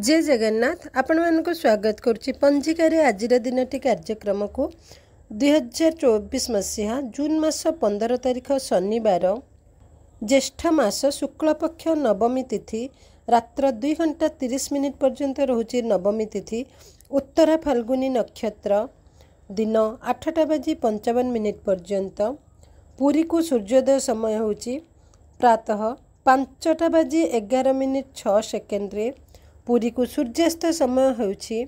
ଜୟ ଜଗନ୍ନାଥ ଆପଣମାନଙ୍କୁ ସ୍ୱାଗତ କରୁଛି ପଞ୍ଜିକାରେ ଆଜିର ଦିନଟି କାର୍ଯ୍ୟକ୍ରମକୁ ଦୁଇହଜାର ଚବିଶ ମସିହା ଜୁନ୍ ମାସ ପନ୍ଦର ତାରିଖ ଶନିବାର ଜ୍ୟେଷ୍ଠ ମାସ ଶୁକ୍ଳପକ୍ଷ ନବମୀ ତିଥି ରାତ୍ର ଦୁଇ ଘଣ୍ଟା ତିରିଶ ମିନିଟ୍ ପର୍ଯ୍ୟନ୍ତ ରହୁଛି ନବମୀ ତିଥି ଉତ୍ତରା ଫାଲ୍ଗୁନୀ ନକ୍ଷତ୍ର ଦିନ ଆଠଟା ବାଜି ପଞ୍ଚାବନ ମିନିଟ୍ ପର୍ଯ୍ୟନ୍ତ ପୁରୀକୁ ସୂର୍ଯ୍ୟୋଦୟ ସମୟ ହେଉଛି ପ୍ରାତଃ ପାଞ୍ଚଟା ବାଜି ଏଗାର ମିନିଟ୍ ଛଅ ସେକେଣ୍ଡରେ ପୁରୀକୁ ସୂର୍ଯ୍ୟାସ୍ତ ସମୟ ହେଉଛି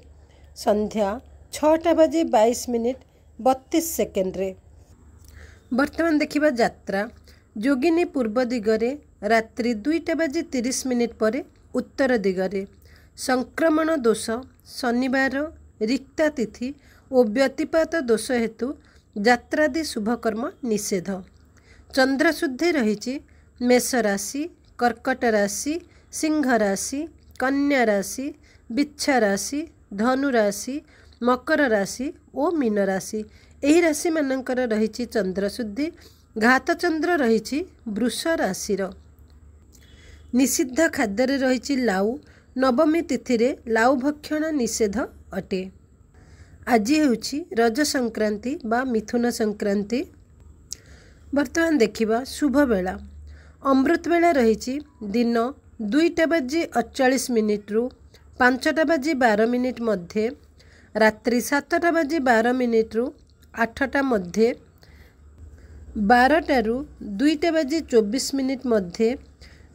ସନ୍ଧ୍ୟା ଛଅଟା ବାଜି ବାଇଶ ମିନିଟ ବତିଶ ସେକେଣ୍ଡରେ ବର୍ତ୍ତମାନ ଦେଖିବା ଯାତ୍ରା ଯୋଗିନୀ ପୂର୍ବ ଦିଗରେ ରାତ୍ରି ଦୁଇଟା ବାଜି ତିରିଶ ମିନିଟ୍ ପରେ ଉତ୍ତର ଦିଗରେ ସଂକ୍ରମଣ ଦୋଷ ଶନିବାର ରିକ୍ତା ତିଥି ଓ ବ୍ୟତିପାତ ଦୋଷ ହେତୁ ଯାତ୍ରାଦି ଶୁଭକର୍ମ ନିଷେଧ ଚନ୍ଦ୍ରଶୁଦ୍ଧି ରହିଛି ମେଷ ରାଶି କର୍କଟ ରାଶି ସିଂହ ରାଶି କନ୍ୟା ରାଶି ବିଚ୍ଛା ରାଶି ଧନୁ ରାଶି ମକର ରାଶି ଓ ମୀନ ରାଶି ଏହି ରାଶିମାନଙ୍କର ରହିଛି ଚନ୍ଦ୍ରଶୁଦ୍ଧି ଘାତଚନ୍ଦ୍ର ରହିଛି ବୃଷ ରାଶିର ନିଷିଦ୍ଧ ଖାଦ୍ୟରେ ରହିଛି ଲାଉ ନବମୀ ତିଥିରେ ଲାଉ ଭକ୍ଷଣ ନିଷେଧ ଅଟେ ଆଜି ହେଉଛି ରଜ ସଂକ୍ରାନ୍ତି ବା ମିଥୁନ ସଂକ୍ରାନ୍ତି ବର୍ତ୍ତମାନ ଦେଖିବା ଶୁଭବେଳା ଅମୃତବେଳା ରହିଛି ଦିନ ଦୁଇଟା ବାଜି ଅଠଚାଳିଶ ମିନିଟ୍ରୁ ପାଞ୍ଚଟା ବାଜି ବାର ମିନିଟ୍ ମଧ୍ୟ ରାତ୍ରି ସାତଟା ବାଜି ବାର ମିନିଟ୍ରୁ ଆଠଟା ମଧ୍ୟ ବାରଟାରୁ ଦୁଇଟା ବାଜି ଚବିଶ ମିନିଟ୍ ମଧ୍ୟ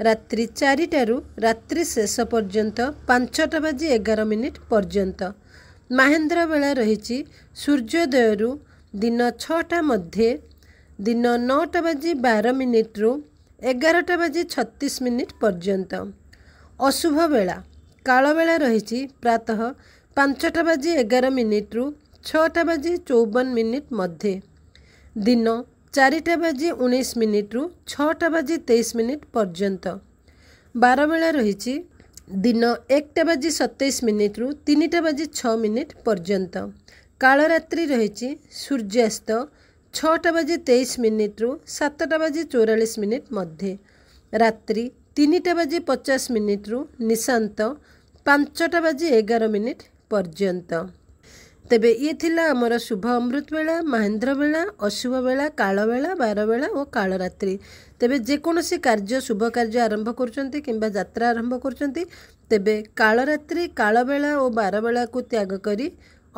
ରାତ୍ରି ଚାରିଟାରୁ ରାତ୍ରି ଶେଷ ପର୍ଯ୍ୟନ୍ତ ପାଞ୍ଚଟା ବାଜି ଏଗାର ମିନିଟ୍ ପର୍ଯ୍ୟନ୍ତ ମାହେନ୍ଦ୍ର ବେଳା ରହିଛି ସୂର୍ଯ୍ୟୋଦୟରୁ ଦିନ ଛଅଟା ମଧ୍ୟ ଦିନ ନଅଟା ବାଜି ବାର ମିନିଟ୍ରୁ ଏଗାରଟା ବାଜି ଛତିଶ ମିନିଟ୍ ପର୍ଯ୍ୟନ୍ତ ଅଶୁଭ ବେଳା କାଳବେଳା ରହିଛି ପ୍ରାତଃ ପାଞ୍ଚଟା ବାଜି ଏଗାର ମିନିଟ୍ରୁ ଛଅଟା ବାଜି ଚଉବନ ମିନିଟ୍ ମଧ୍ୟ ଦିନ ଚାରିଟା ବାଜି ଉଣେଇଶ ମିନିଟ୍ରୁ ଛଅଟା ବାଜି ତେଇଶ ମିନିଟ୍ ପର୍ଯ୍ୟନ୍ତ ବାରବେଳା ରହିଛି ଦିନ ଏକଟା ବାଜି ସତେଇଶ ମିନିଟ୍ରୁ ତିନିଟା ବାଜି ଛଅ ମିନିଟ୍ ପର୍ଯ୍ୟନ୍ତ କାଳରାତ୍ରି ରହିଛି ସୂର୍ଯ୍ୟାସ୍ତ ଛଅଟା ବାଜି ତେଇଶ ମିନିଟ୍ରୁ ସାତଟା ବାଜି ଚଉରାଳିଶ ମିନିଟ୍ ମଧ୍ୟ ରାତ୍ରି ତିନିଟା ବାଜି ପଚାଶ ମିନିଟ୍ରୁ ନିଶାନ୍ତ ପାଞ୍ଚଟା ବାଜି ଏଗାର ମିନିଟ୍ ପର୍ଯ୍ୟନ୍ତ ତେବେ ଇଏ ଥିଲା ଆମର ଶୁଭ ଅମୃତବେଳା ମହେନ୍ଦ୍ରବେଳା ଅଶୁଭ ବେଳା କାଳବେଳା ବାରବେଳା ଓ କାଳରାତ୍ରି ତେବେ ଯେକୌଣସି କାର୍ଯ୍ୟ ଶୁଭ କାର୍ଯ୍ୟ ଆରମ୍ଭ କରୁଛନ୍ତି କିମ୍ବା ଯାତ୍ରା ଆରମ୍ଭ କରୁଛନ୍ତି ତେବେ କାଳରାତ୍ରି କାଳବେଳା ଓ ବାରବେଳାକୁ ତ୍ୟାଗ କରି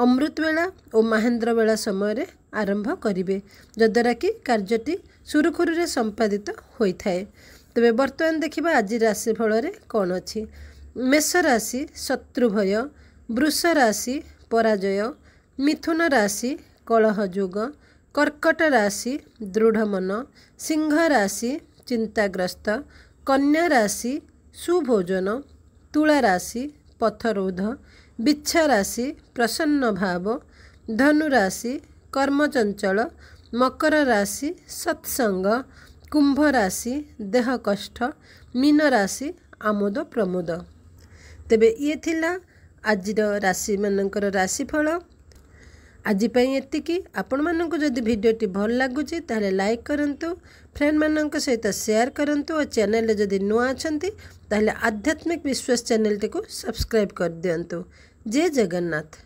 ଅମୃତବେଳା ଓ ମହେନ୍ଦ୍ରବେଳା ସମୟରେ ଆରମ୍ଭ କରିବେ ଯଦ୍ୱାରା କି କାର୍ଯ୍ୟଟି ସୁରୁଖୁରୁରେ ସମ୍ପାଦିତ ହୋଇଥାଏ ତେବେ ବର୍ତ୍ତମାନ ଦେଖିବା ଆଜି ରାଶି ଫଳରେ କ'ଣ ଅଛି ମେଷ ରାଶି ଶତ୍ରୁଭୟ ବୃଷ ରାଶି ପରାଜୟ ମିଥୁନ ରାଶି କଳହ ଯୁଗ କର୍କଟ ରାଶି ଦୃଢ଼ ମନ ସିଂହ ରାଶି ଚିନ୍ତାଗ୍ରସ୍ତ କନ୍ୟା ରାଶି ସୁଭୋଜନ ତୁଳା ରାଶି ପଥରୋଧ ବିଚ୍ଛା ରାଶି ପ୍ରସନ୍ନ ଭାବ ଧନୁ ଧନୁରାଶି କର୍ମଚଞ୍ଚଳ ମକର ରାଶି ସତ୍ସଙ୍ଗ କୁମ୍ଭ ରାଶି ଦେହ କଷ୍ଟ ମୀନ ରାଶି ଆମୋଦ ପ୍ରମୋଦ ତେବେ ଇଏ ଥିଲା ଆଜିର ରାଶିମାନଙ୍କର ରାଶିଫଳ ଆଜି ପାଇଁ ଏତିକି ଆପଣମାନଙ୍କୁ ଯଦି ଭିଡ଼ିଓଟି ଭଲ ଲାଗୁଛି ତାହେଲେ ଲାଇକ୍ କରନ୍ତୁ ଫ୍ରେଣ୍ଡମାନଙ୍କ ସହିତ ସେୟାର କରନ୍ତୁ ଓ ଚ୍ୟାନେଲରେ ଯଦି ନୂଆ ଅଛନ୍ତି ତାହେଲେ ଆଧ୍ୟାତ୍ମିକ ବିଶ୍ୱାସ ଚ୍ୟାନେଲଟିକୁ ସବସ୍କ୍ରାଇବ୍ କରିଦିଅନ୍ତୁ जय जगन्नाथ